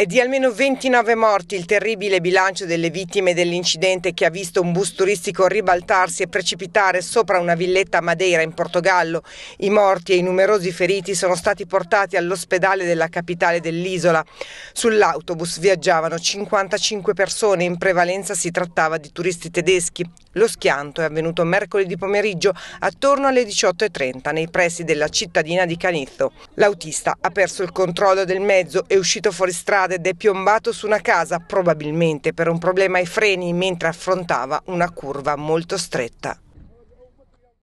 È di almeno 29 morti il terribile bilancio delle vittime dell'incidente che ha visto un bus turistico ribaltarsi e precipitare sopra una villetta a Madeira in Portogallo. I morti e i numerosi feriti sono stati portati all'ospedale della capitale dell'isola. Sull'autobus viaggiavano 55 persone, in prevalenza si trattava di turisti tedeschi. Lo schianto è avvenuto mercoledì pomeriggio attorno alle 18.30 nei pressi della cittadina di Canizzo. L'autista ha perso il controllo del mezzo, e uscito fuori strada strada ed è piombato su una casa, probabilmente per un problema ai freni, mentre affrontava una curva molto stretta.